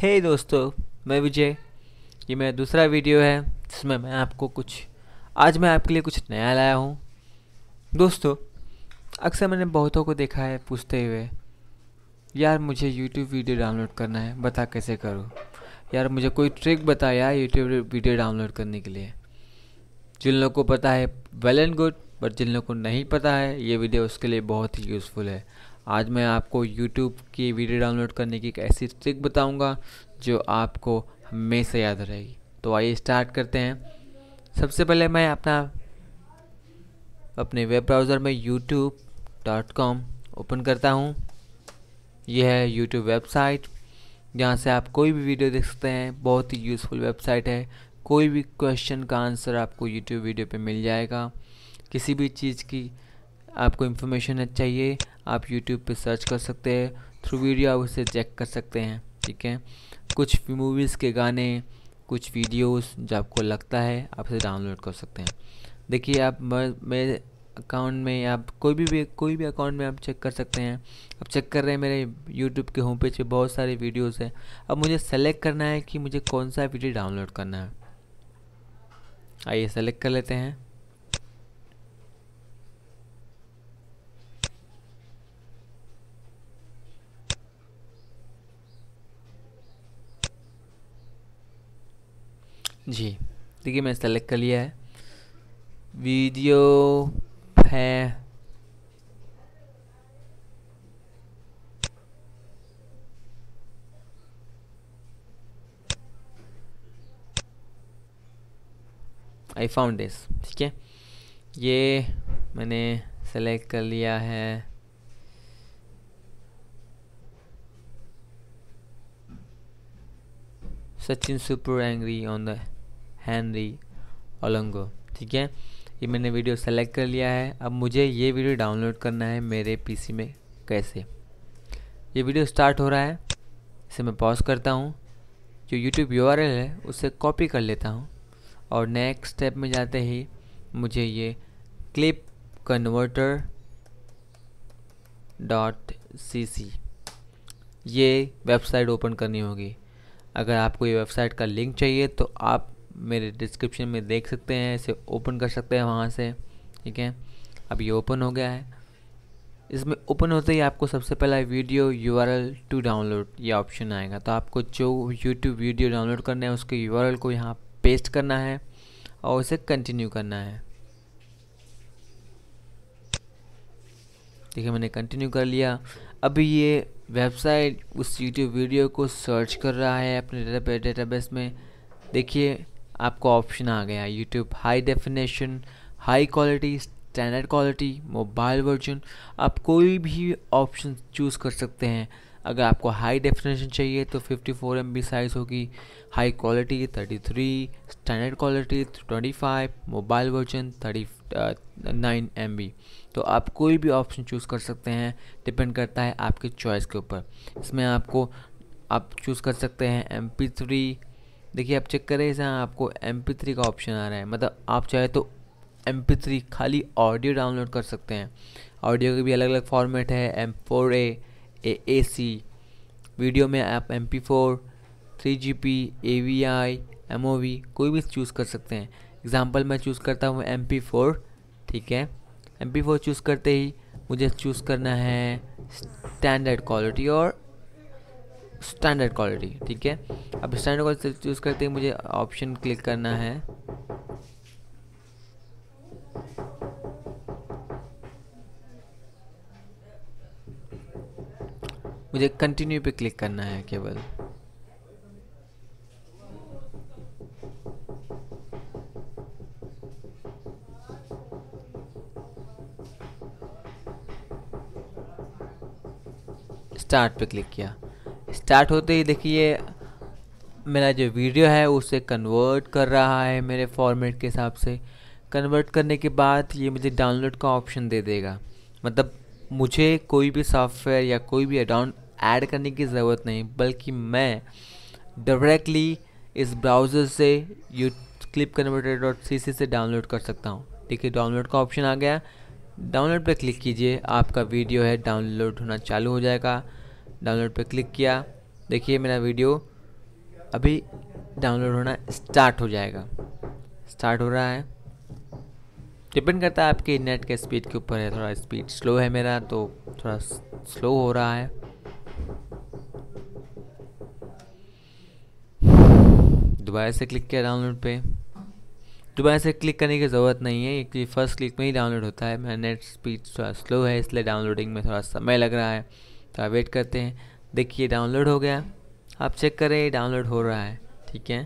हे hey दोस्तों मैं विजय ये मेरा दूसरा वीडियो है जिसमें मैं आपको कुछ आज मैं आपके लिए कुछ नया लाया हूँ दोस्तों अक्सर मैंने बहुतों को देखा है पूछते हुए यार मुझे यूट्यूब वीडियो डाउनलोड करना है बता कैसे करूँ यार मुझे कोई ट्रिक बताया यूट्यूब वीडियो डाउनलोड करने के लिए जिन लोगों को पता है वेल एंड गुड बट जिन लोगों को नहीं पता है ये वीडियो उसके लिए बहुत ही यूज़फुल है आज मैं आपको यूट्यूब की वीडियो डाउनलोड करने की एक ऐसी ट्रिक बताऊंगा जो आपको हमेशा याद रहेगी तो आइए स्टार्ट करते हैं सबसे पहले मैं अपना अपने वेब ब्राउज़र में youtube.com ओपन करता हूँ यह है यूट्यूब वेबसाइट जहाँ से आप कोई भी वीडियो देख सकते हैं बहुत ही यूज़फुल वेबसाइट है कोई भी क्वेश्चन का आंसर आपको यूट्यूब वीडियो पे मिल जाएगा किसी भी चीज़ की आपको इन्फॉर्मेशन चाहिए आप यूट्यूब पर सर्च कर सकते हैं थ्रू वीडियो आप उसे चेक कर सकते हैं ठीक है कुछ मूवीज़ के गाने कुछ वीडियोस जो आपको लगता है आप इसे डाउनलोड कर सकते हैं देखिए आप मेरे अकाउंट में आप कोई भी, भी कोई भी अकाउंट में आप चेक कर सकते हैं आप चेक कर रहे हैं मेरे यूट्यूब के होम पेज पे बहुत सारे वीडियोस हैं अब मुझे सेलेक्ट करना है कि मुझे कौन सा वीडियो डाउनलोड करना है आइए सेलेक्ट कर लेते हैं जी देखिए मैं सेलेक्ट कर लिया है वीडियो है आई फाउंड दिस ठीक है ये मैंने सेलेक्ट कर लिया है Sachin super angry on the Henry Olonga ठीक है ये मैंने वीडियो सेलेक्ट कर लिया है अब मुझे ये वीडियो डाउनलोड करना है मेरे पीसी में कैसे ये वीडियो स्टार्ट हो रहा है इसे मैं पॉज करता हूँ जो यूट्यूब यू है उसे कॉपी कर लेता हूँ और नेक्स्ट स्टेप में जाते ही मुझे ये clip converter dot C C ये वेबसाइट ओपन करनी होगी अगर आपको ये वेबसाइट का लिंक चाहिए तो आप मेरे डिस्क्रिप्शन में देख सकते हैं इसे ओपन कर सकते हैं वहाँ से ठीक है अब ये ओपन हो गया है इसमें ओपन होते ही आपको सबसे पहला video U R L to download ये ऑप्शन आएगा तो आपको जो यूट्यूब वीडियो डाउनलोड करना है उसके यू आर एल को यहाँ पेस्ट करना है और उसे कंटिन्यू करना है ठीक है मैंने कंटिन्यू कर लिया अभी ये वेबसाइट उस यूट्यूब वीडियो को सर्च कर रहा है अपने डेटाबेस में देखिए आपको ऑप्शन आ गया YouTube high definition high quality standard quality mobile version आप कोई भी ऑप्शन चूज़ कर सकते हैं अगर आपको हाई डेफिनेशन चाहिए तो 54 फोर एम साइज़ होगी high quality 33 standard quality 25 mobile version 39 M तो आप कोई भी ऑप्शन चूज़ कर सकते हैं डिपेंड करता है आपके चॉइस के ऊपर इसमें आपको आप चूज़ कर सकते हैं एम पी थ्री देखिए आप चेक करें यहाँ आपको एम थ्री का ऑप्शन आ रहा है मतलब आप चाहे तो एम थ्री खाली ऑडियो डाउनलोड कर सकते हैं ऑडियो के भी अलग अलग फॉर्मेट है M four A A C video में आप M P four three G P A V I M O V कोई भी चूज़ कर सकते हैं एग्ज़ाम्पल मैं चूज़ करता हूँ एम पी फोर ठीक है एम पी फोर चूज़ करते ही मुझे चूज़ करना है स्टैंडर्ड क्वालिटी और स्टैंडर्ड क्वालिटी ठीक है अब स्टैंडर्ड क्वालिटी चूज़ करते हैं मुझे ऑप्शन क्लिक करना है मुझे कंटिन्यू पे क्लिक करना है केवल स्टार्ट पे क्लिक किया स्टार्ट होते ही देखिए मेरा जो वीडियो है उसे कन्वर्ट कर रहा है मेरे फॉर्मेट के हिसाब से कन्वर्ट करने के बाद ये मुझे डाउनलोड का ऑप्शन दे देगा मतलब मुझे कोई भी सॉफ्टवेयर या कोई भी अडाउन ऐड करने की ज़रूरत नहीं बल्कि मैं डायरेक्टली इस ब्राउज़र से you clip converter dot C C से डाउनलोड कर सकता हूँ देखिए डाउनलोड का ऑप्शन आ गया डाउनलोड पर क्लिक कीजिए आपका वीडियो है डाउनलोड होना चालू हो जाएगा डाउनलोड पर क्लिक किया देखिए मेरा वीडियो अभी डाउनलोड होना स्टार्ट हो जाएगा स्टार्ट हो रहा है डिपेंड करता है आपके नेट के स्पीड के ऊपर है थोड़ा स्पीड स्लो है मेरा तो थोड़ा स्लो हो रहा है दोबारा से क्लिक किया डाउनलोड पे दोबारा से क्लिक करने की ज़रूरत नहीं है क्योंकि फ़र्स्ट क्लिक में ही डाउनलोड होता है मेरा नेट स्पीड थोड़ा स्लो है इसलिए डाउनलोडिंग में थोड़ा समय लग रहा है थोड़ा तो वेट करते हैं देखिए डाउनलोड हो गया आप चेक करें ये डाउनलोड हो रहा है ठीक है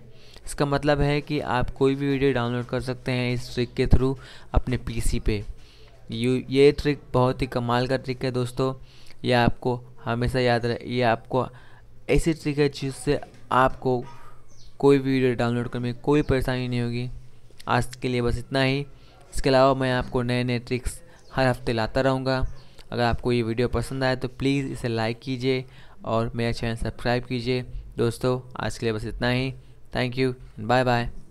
इसका मतलब है कि आप कोई भी वीडियो डाउनलोड कर सकते हैं इस ट्रिक के थ्रू अपने पीसी पे यू ये ट्रिक बहुत ही कमाल का ट्रिक है दोस्तों ये आपको हमेशा याद रहे ये आपको ऐसी ट्रिक है जिससे आपको कोई भी वीडियो डाउनलोड करने में कोई परेशानी नहीं होगी आज के लिए बस इतना ही इसके अलावा मैं आपको नए नए ट्रिक्स हर हफ्ते लाता रहूँगा अगर आपको ये वीडियो पसंद आए तो प्लीज़ इसे लाइक कीजिए और मेरा चैनल सब्सक्राइब कीजिए दोस्तों आज के लिए बस इतना ही थैंक यू बाय बाय